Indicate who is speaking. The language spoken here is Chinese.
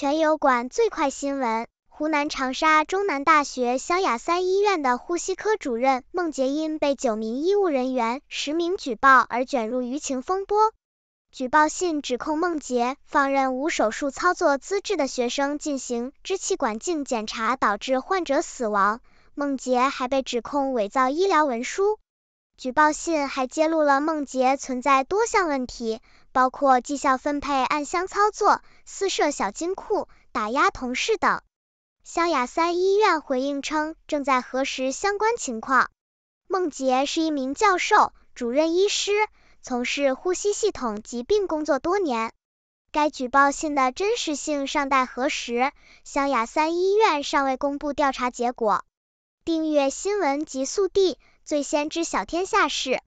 Speaker 1: 全友馆最快新闻：湖南长沙中南大学湘雅三医院的呼吸科主任孟杰因被九名医务人员实名举报而卷入舆情风波。举报信指控孟杰放任无手术操作资质的学生进行支气管镜检查，导致患者死亡。孟杰还被指控伪造医疗文书。举报信还揭露了孟杰存在多项问题，包括绩效分配暗箱操作、私设小金库、打压同事等。湘雅三医院回应称，正在核实相关情况。孟杰是一名教授、主任医师，从事呼吸系统疾病工作多年。该举报信的真实性尚待核实，湘雅三医院尚未公布调查结果。订阅新闻极速递。最先知晓天下事。